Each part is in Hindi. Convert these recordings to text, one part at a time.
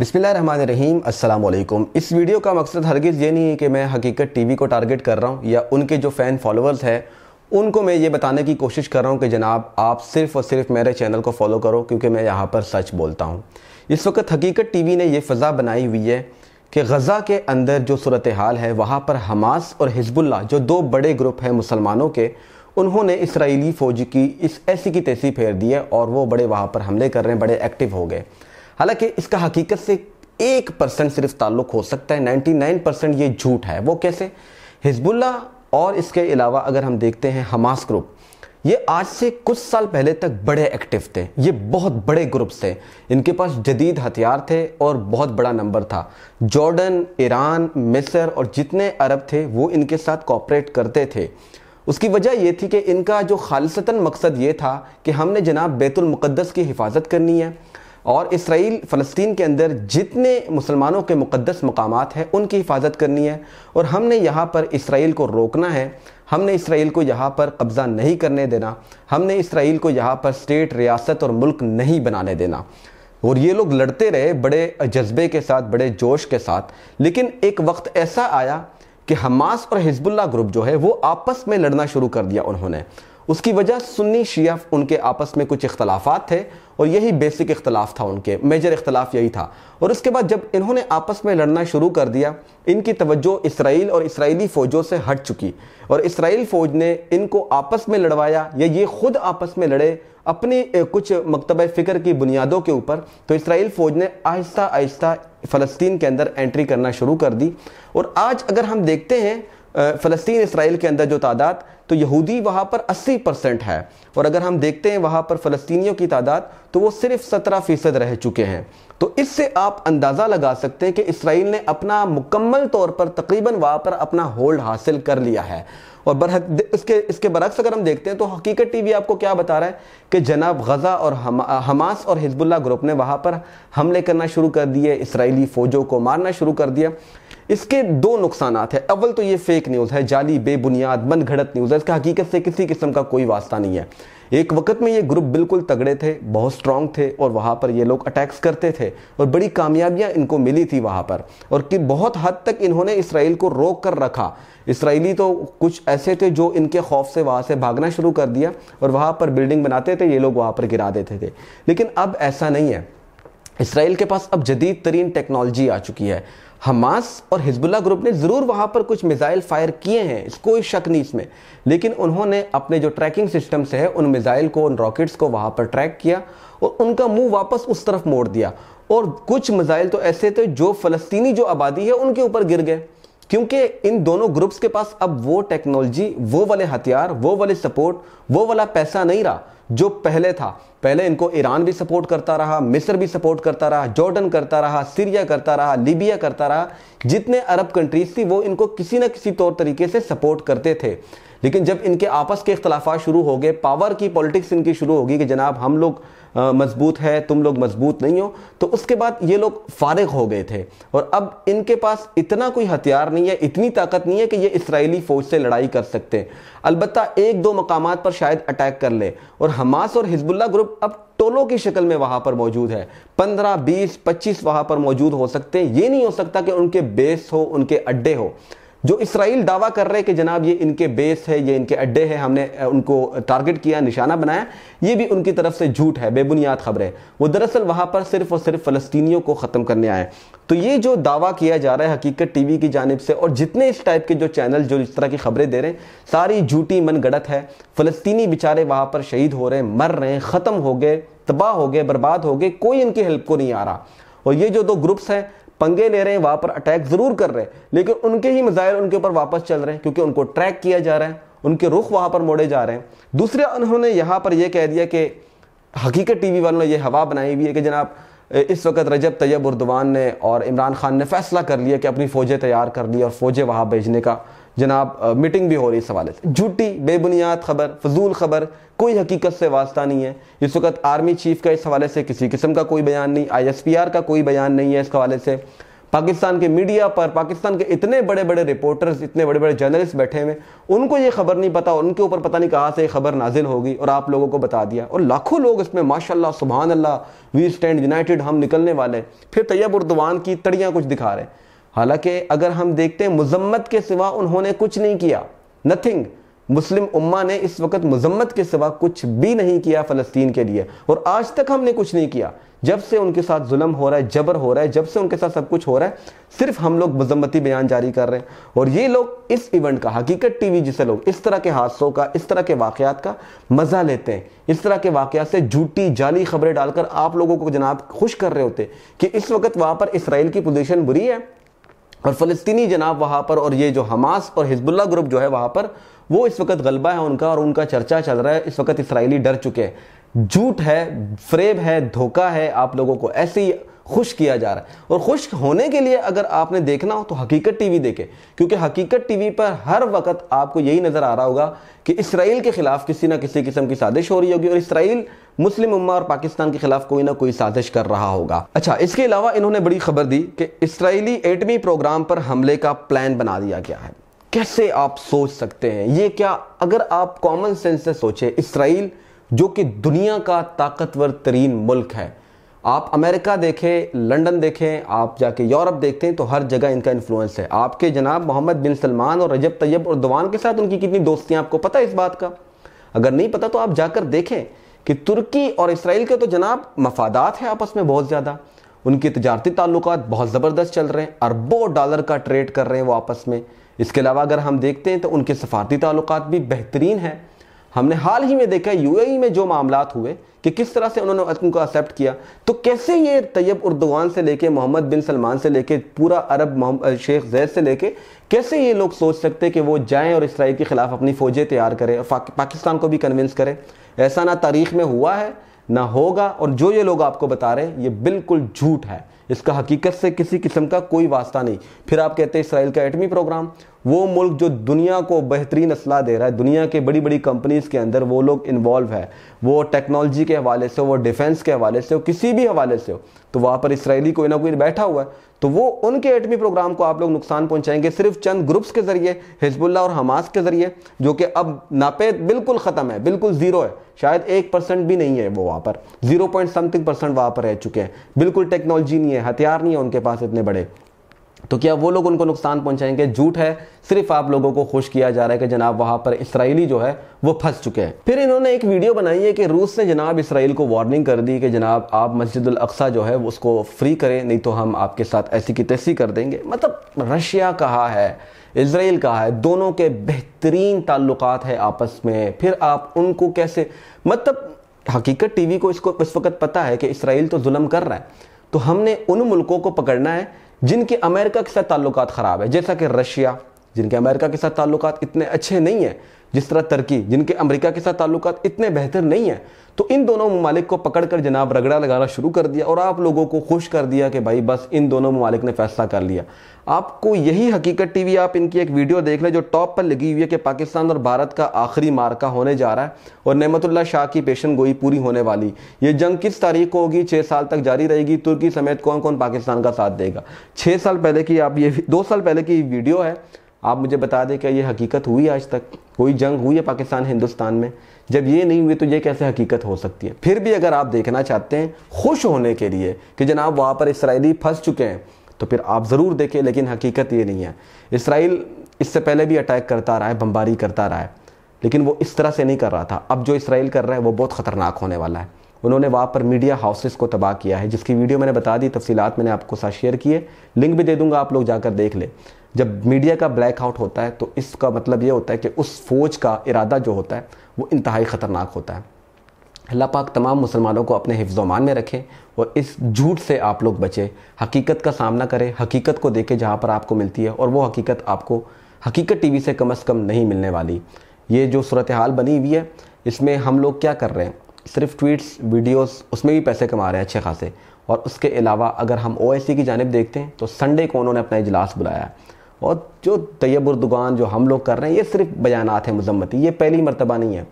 बिसमीम अल्लाम इस वीडियो का मकसद हरगिज़ ये नहीं है कि मैं हकीकत टीवी को टारगेट कर रहा हूँ या उनके जो फ़ैन फॉलोअर्स हैं उनको मैं ये बताने की कोशिश कर रहा हूँ कि जनाब आप सिर्फ़ और सिर्फ मेरे चैनल को फॉलो करो क्योंकि मैं यहाँ पर सच बोलता हूँ इस वक्त हकीकत टीवी ने यह फ़ज़ा बनाई हुई है कि गज़ा के अंदर जो सूरत हाल है वहाँ पर हमास और हिजबुल्ला जो दो बड़े ग्रुप हैं मुसलमानों के उन्होंने इसराइली फ़ौज की इस ऐसी की तैसी फेर दी है और वो बड़े वहाँ पर हमले कर रहे हैं बड़े एक्टिव हो गए हालांकि इसका हकीकत से एक परसेंट सिर्फ ताल्लुक हो सकता है नाइन्टी नाइन परसेंट ये झूठ है वो कैसे हिजबुल्ला और इसके अलावा अगर हम देखते हैं हमास ग्रुप ये आज से कुछ साल पहले तक बड़े एक्टिव थे ये बहुत बड़े ग्रुप्स थे इनके पास जदीद हथियार थे और बहुत बड़ा नंबर था जॉर्डन ईरान मिस्र और जितने अरब थे वो इनके साथ कॉपरेट करते थे उसकी वजह ये थी कि इनका जो खालसता मकसद ये था कि हमने जनाब बैतुलमक़दस की हिफाजत करनी है और इसराइल फ़लस्तीन के अंदर जितने मुसलमानों के मुक़दस मकाम हैं उनकी हिफाजत करनी है और हमने यहाँ पर इसराइल को रोकना है हमने इसराइल को यहाँ पर कब्ज़ा नहीं करने देना हमने इसराइल को यहाँ पर स्टेट रियासत और मुल्क नहीं बनाने देना और ये लोग लड़ते रहे बड़े जज्बे के साथ बड़े जोश के साथ लेकिन एक वक्त ऐसा आया कि हमास और हिजबुल्ला ग्रुप जो है वो आपस में लड़ना शुरू कर दिया उन्होंने उसकी वजह सुन्नी शिया उनके आपस में कुछ इख्तलाफात थे और यही बेसिक इख्तलाफ था उनके मेजर इख्तलाफ यही था और उसके बाद जब इन्होंने आपस में लड़ना शुरू कर दिया इनकी तवज्जो इसराइल और इसराइली फ़ौजों से हट चुकी और इसराइल फ़ौज ने इनको आपस में लड़वाया या ये ख़ुद आपस में लड़े अपने कुछ मकतब फ़िक्र की बुनियादों के ऊपर तो इसराइल फ़ौज ने आहिस्ता आहिस्ता फ़लस्तीन के अंदर एंट्री करना शुरू कर दी और आज अगर हम देखते हैं फ़लस्तीन इसराइल के अंदर जो तादाद तो यहूदी वहाँ पर 80 परसेंट है और अगर हम देखते हैं वहाँ पर फ़लस्तीनियों की तादाद तो वो सिर्फ 17 फ़ीसद रह चुके हैं तो इससे आप अंदाज़ा लगा सकते हैं कि इसराइल ने अपना मुकम्मल तौर पर तकरीबन वहाँ पर अपना होल्ड हासिल कर लिया है और बरह इसके इसके बरक्स अगर हम देखते हैं तो हकीकत टीवी आपको क्या बता रहा है कि जनाब गज़ा और हम, हमास और हिजबुल्ला ग्रुप ने वहाँ पर हमले करना शुरू कर दिए इसराइली फ़ौजों को मारना शुरू कर दिया इसके दो नुकसान है अव्वल तो ये फेक न्यूज़ है जाली बेबुनियाद मन घड़त न्यूज़ है इसका हकीकत से किसी किस्म का कोई वास्ता नहीं है एक वक्त में ये ग्रुप बिल्कुल तगड़े थे बहुत स्ट्रांग थे और वहाँ पर ये लोग अटैक्स करते थे और बड़ी कामयाबियाँ इनको मिली थी वहाँ पर और कि बहुत हद तक इन्होंने इसराइल को रोक कर रखा इसराइली तो कुछ ऐसे थे जो इनके खौफ से वहाँ से भागना शुरू कर दिया और वहाँ पर बिल्डिंग बनाते थे ये लोग वहाँ पर गिरा देते थे लेकिन अब ऐसा नहीं है इसराइल के पास अब जदीद तरीन टेक्नोलॉजी आ चुकी है हमास और हिजबुल्ला ग्रुप ने ज़रूर वहाँ पर कुछ मिज़ाइल फायर किए हैं कोई शक नहीं इसमें लेकिन उन्होंने अपने जो ट्रैकिंग सिस्टम से है उन मिज़ाइल को उन रॉकेट्स को वहाँ पर ट्रैक किया और उनका मुंह वापस उस तरफ मोड़ दिया और कुछ मिज़ाइल तो ऐसे थे जो फ़लस्तीनी जो आबादी है उनके ऊपर गिर गए क्योंकि इन दोनों ग्रुप्स के पास अब वो टेक्नोलॉजी वो वाले हथियार वो वाले सपोर्ट वो वाला पैसा नहीं रहा जो पहले था पहले इनको ईरान भी सपोर्ट करता रहा मिस्र भी सपोर्ट करता रहा जॉर्डन करता रहा सीरिया करता रहा लीबिया करता रहा जितने अरब कंट्रीज थी वो इनको किसी ना किसी तौर तरीके से सपोर्ट करते थे लेकिन जब इनके आपस के अख्तलाफा शुरू हो गए पावर की पॉलिटिक्स इनकी शुरू होगी कि जनाब हम लोग मजबूत है तुम लोग मजबूत नहीं हो तो उसके बाद ये लोग फारग हो गए थे और अब इनके पास इतना कोई हथियार नहीं है इतनी ताकत नहीं है कि ये इसराइली फ़ौज से लड़ाई कर सकते हैं अलबत्त एक दो मकाम पर शायद अटैक कर ले और हमास और हिजबुल्ला ग्रुप अब टोलों की शक्ल में वहाँ पर मौजूद है पंद्रह बीस पच्चीस वहाँ पर मौजूद हो सकते हैं ये नहीं हो सकता कि उनके बेस हो उनके अड्डे हो जो इसराइल दावा कर रहे हैं कि जनाब ये इनके बेस है ये इनके अड्डे हैं हमने उनको टारगेट किया निशाना बनाया ये भी उनकी तरफ से झूठ है बेबुनियाद खबरें वो दरअसल वहाँ पर सिर्फ और सिर्फ फ़लस्तियों को ख़त्म करने आए तो ये जो दावा किया जा रहा है हकीकत टीवी की जानब से और जितने इस टाइप के जो चैनल जो इस तरह की खबरें दे रहे हैं सारी झूठी मन गढ़त है फ़लस्तनी बेचारे वहाँ पर शहीद हो रहे हैं मर रहे हैं ख़त्म हो गए तबाह हो गए बर्बाद हो गए कोई इनकी हेल्प को नहीं आ रहा और ये जो दो ग्रुप्स हैं पंगे ले रहे हैं वहां पर अटैक ज़रूर कर रहे हैं लेकिन उनके ही मिज़ाइल उनके ऊपर वापस चल रहे हैं क्योंकि उनको ट्रैक किया जा रहा है उनके रुख वहां पर मोड़े जा रहे हैं दूसरे उन्होंने यहां पर यह कह दिया कि हकीकत टीवी वालों ने यह हवा बनाई हुई है कि जनाब इस वक्त रजब तैयब उर्दवान ने और इमरान खान ने फैसला कर लिया कि अपनी फ़ौजें तैयार कर ली और फ़ौजें वहां भेजने का जनाब मीटिंग भी हो रही इस हवाले से झूठी बेबुनियाद खबर फजूल खबर कोई हकीकत से वास्ता नहीं है इस वक्त आर्मी चीफ का इस हवाले से किसी किस्म का कोई बयान नहीं आईएसपीआर का कोई बयान नहीं है इस हवाले से पाकिस्तान के मीडिया पर पाकिस्तान के इतने बड़े बड़े रिपोर्टर्स इतने बड़े बड़े जर्नलिस्ट बैठे हुए उनको ये खबर नहीं पता उनके ऊपर पता नहीं कहाँ से ये खबर नाजिल होगी और आप लोगों को बता दिया और लाखों लोग इसमें माशाल्लाह सुबहान अल्लाह वी स्टैंड यूनाइटेड हम निकलने वाले फिर तैयब उर्दवान की तड़ियाँ कुछ दिखा रहे हैं हालांकि अगर हम देखते हैं मजम्मत के सिवा उन्होंने कुछ नहीं किया नथिंग मुस्लिम उम्मा ने इस वक्त मजम्मत के सिवा कुछ भी नहीं किया फ़लस्तीन के लिए और आज तक हमने कुछ नहीं किया जब से उनके साथ जुल्म हो रहा है जबर हो रहा है जब से उनके साथ सब कुछ हो रहा है सिर्फ हम लोग मजम्मती बयान जारी कर रहे हैं और ये लोग इस इवेंट का हकीकत टीवी जिसे लोग इस तरह के हादसों का इस तरह के वाक़ात का मज़ा लेते हैं इस तरह के वाकयात से झूठी जाली खबरें डालकर आप लोगों को जनाब खुश कर रहे होते कि इस वक्त वहाँ पर इसराइल की पोजिशन बुरी है और फ़लस्तनी जनाब वहाँ पर और ये जो हमास और हिजबुल्ला ग्रुप जो है वहाँ पर वो इस वक्त गलबा है उनका और उनका चर्चा चल रहा है इस वक्त इसराइली डर चुके हैं झूठ है फ्रेब है धोखा है आप लोगों को ऐसे ही खुश किया जा रहा है और खुश होने के लिए अगर आपने देखना हो तो हकीकत टीवी देखें क्योंकि हकीकत टीवी पर हर वक्त आपको यही नज़र आ रहा होगा कि इसराइल के खिलाफ किसी ना किसी किस्म की साजिश हो रही होगी और इसराइल मुस्लिम उम्मा और पाकिस्तान के खिलाफ कोई ना कोई साजिश कर रहा होगा अच्छा इसके अलावा इन्होंने बड़ी खबर दी कि इसराइली एटमी प्रोग्राम पर हमले का प्लान बना दिया गया है कैसे आप सोच सकते हैं ये क्या अगर आप कॉमन सेंस से सोचे इसराइल जो कि दुनिया का ताकतवर तरीन मुल्क है आप अमेरिका देखें लंदन देखें आप जाके यूरोप देखते हैं तो हर जगह इनका इन्फ्लुएंस है आपके जनाब मोहम्मद बिन सलमान और रजब तैयब और दवान के साथ उनकी कितनी दोस्तियाँ आपको पता है इस बात का अगर नहीं पता तो आप जाकर देखें कि तुर्की और इसराइल के तो जनाब मफादात हैं आपस में बहुत ज़्यादा उनके तजारती ताल्लुक बहुत ज़बरदस्त चल रहे हैं अरबों डॉलर का ट्रेड कर रहे हैं वो आपस में इसके अलावा अगर हम देखते हैं तो उनके सफारती ताल्लुक भी बेहतरीन हैं हमने हाल ही में देखा यूएई में जो मामला हुए कि किस तरह से उन्होंने उनको एक्सेप्ट किया तो कैसे ये तैयब उर्दवान से लेके मोहम्मद बिन सलमान से लेके पूरा अरब शेख जैद से लेके कैसे ये लोग सोच सकते कि वो जाएं और इसराइल के ख़िलाफ़ अपनी फ़ौजें तैयार करें पाकिस्तान को भी कन्विंस करें ऐसा ना तारीख में हुआ है ना होगा और जो ये लोग आपको बता रहे हैं ये बिल्कुल झूठ है इसका हकीकत से किसी किस्म का कोई वास्ता नहीं फिर आप कहते हैं इसराइल का एटमी प्रोग्राम वो मुल्क जो दुनिया को बेहतरीन असलाह दे रहा है दुनिया के बड़ी बड़ी कंपनीज़ के अंदर वो लोग इन्वॉल्व है वो टेक्नोलॉजी के हवाले से वो डिफेंस के हवाले से हो किसी भी हवाले से हो तो वहाँ पर इसराइली कोई ना कोई बैठा हुआ है तो वो उनके एटमी प्रोग्राम को आप लोग नुकसान पहुंचाएंगे सिर्फ चंद ग्रुप्स के ज़रिए हिजबुल्ला और हमास के ज़रिए जो कि अब नापे बिल्कुल ख़त्म है बिल्कुल ज़ीरो है शायद एक परसेंट भी नहीं है वो वहाँ पर जीरो पॉइंट समथिंग परसेंट वहाँ पर रह चुके हैं बिल्कुल टेक्नोलॉजी नहीं है हथियार नहीं है उनके पास इतने बड़े तो क्या वो लोग उनको नुकसान पहुंचाएंगे झूठ है सिर्फ आप लोगों को खुश किया जा रहा है कि जनाब वहां पर इसराइली जो है वो फंस चुके हैं फिर इन्होंने एक वीडियो बनाई है कि रूस ने जनाब इसराइल को वार्निंग कर दी कि जनाब आप मस्जिद अक्सा जो है उसको फ्री करें नहीं तो हम आपके साथ ऐसी की तैसी कर देंगे मतलब रशिया कहा है इसराइल कहा है दोनों के बेहतरीन ताल्लुक है आपस में फिर आप उनको कैसे मतलब हकीकत टीवी को इसको इस वक्त पता है कि इसराइल तो जुलम कर रहा है तो हमने उन मुल्कों को पकड़ना है जिनके अमेरिका के साथ ताल्लुकात ख़राब है जैसा कि रशिया जिनके अमेरिका के साथ ताल्लुकात इतने अच्छे नहीं हैं जिस तरह टर्की जिनके अमेरिका के साथ ताल्लुक इतने बेहतर नहीं हैं तो इन दोनों ममालिक को पकड़ कर जनाब रगड़ा लगाना शुरू कर दिया और आप लोगों को खुश कर दिया कि भाई बस इन दोनों ममालिक ने फैसला कर लिया आपको यही हकीकत टीवी आप इनकी एक वीडियो देख लें जो टॉप पर लगी हुई है कि पाकिस्तान और भारत का आखिरी मार्का होने जा रहा है और नमतुल्ला शाह की पेशन गोई पूरी होने वाली ये जंग किस तारीख को होगी छः साल तक जारी रहेगी तुर्की समेत कौन कौन पाकिस्तान का साथ देगा छः साल पहले की आप ये दो साल पहले की वीडियो है आप मुझे बता दें क्या ये हकीकत हुई आज तक कोई जंग हुई है पाकिस्तान हिंदुस्तान में जब ये नहीं हुई तो ये कैसे हकीकत हो सकती है फिर भी अगर आप देखना चाहते हैं खुश होने के लिए कि जनाब वहाँ पर इसराइली फंस चुके हैं तो फिर आप ज़रूर देखें लेकिन हकीकत ये नहीं है इसराइल इससे पहले भी अटैक करता रहा है बम्बारी करता रहा है लेकिन वो इस तरह से नहीं कर रहा था अब जो इसराइल कर रहा है वो बहुत ख़तरनाक होने वाला है उन्होंने वहाँ पर मीडिया हाउसेस को तबाह किया है जिसकी वीडियो मैंने बता दी तफसीत मैंने आपको साथ शेयर किए लिंक भी दे दूंगा आप लोग जाकर देख लें जब मीडिया का ब्लैकआउट होता है तो इसका मतलब ये होता है कि उस फौज का इरादा जो होता है वो इंतहाई ख़तरनाक होता है अल्लाह पाक तमाम मुसलमानों को अपने हिफ्जोमान में रखें और इस झूठ से आप लोग बचें हकीकत का सामना करें हकीकत को देखें जहाँ पर आपको मिलती है और वो हकीकत आपको हकीकत टीवी से कम अज़ कम नहीं मिलने वाली ये जो सूरत हाल बनी हुई है इसमें हम लोग क्या कर रहे हैं सिर्फ ट्वीट्स वीडियोस उसमें भी पैसे कमा रहे हैं अच्छे खासे और उसके अलावा अगर हम ओ की जानब देखते हैं तो संडे को उन्होंने अपना इजलास बुलाया और जो तयबरदुगान जो हम लोग कर रहे हैं ये सिर्फ बयानात हैं मजम्मती ये पहली मरतबा नहीं है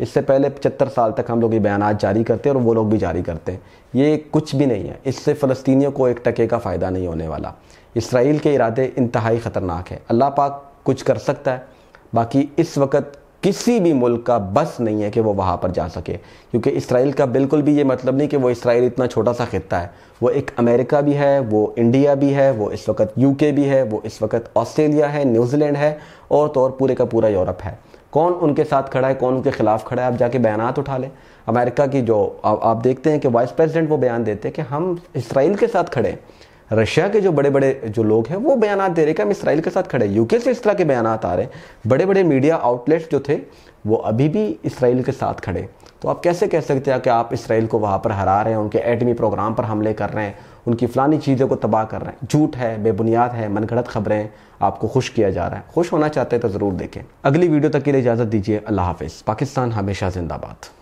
इससे पहले पचहत्तर साल तक हम लोग ये बयान जारी करते हैं और वो लोग भी जारी करते हैं ये कुछ भी नहीं है इससे फ़लस्तियों को एक टके का फ़ायदा नहीं होने वाला इसराइल के इरादे इंतहाई ख़तरनाक है अल्लाह पाक कुछ कर सकता है बाकी इस वक्त किसी भी मुल्क का बस नहीं है कि वो वहाँ पर जा सके क्योंकि इसराइल का बिल्कुल भी ये मतलब नहीं कि वो इसराइल इतना छोटा सा खत्ता है वो एक अमेरिका भी है वो इंडिया भी है वो इस वक्त यूके भी है वो इस वक्त ऑस्ट्रेलिया है न्यूजीलैंड है और तो और पूरे का पूरा यूरोप है कौन उनके साथ खड़ा है कौन उनके खिलाफ खड़ा है आप जाके बयान उठा लें अमेरिका की जो आप देखते हैं कि वाइस प्रेसिडेंट वो बयान देते हैं कि हम इसराइल के साथ खड़े हैं रशिया के जो बड़े बड़े जो लोग हैं वो बयान दे रहे कि हम इसराइल के साथ खड़े यूके से इस तरह के बयान आ रहे हैं बड़े बड़े मीडिया आउटलेट्स जो थे वो अभी भी इसराइल के साथ खड़े तो आप कैसे कह सकते हैं कि आप इसराइल को वहाँ पर हरा रहे हैं उनके एटमी प्रोग्राम पर हमले कर रहे हैं उनकी फ़लानी चीज़ों को तबाह कर रहे हैं झूठ है बेबुनियाद है मनगढ़ंत खबरें आपको खुश किया जा रहा है खुश होना चाहते हैं तो ज़रूर देखें अगली वीडियो तक के लिए इजाज़त दीजिए अल्लाह हाफिज़ पाकिस्तान हमेशा जिंदाबाद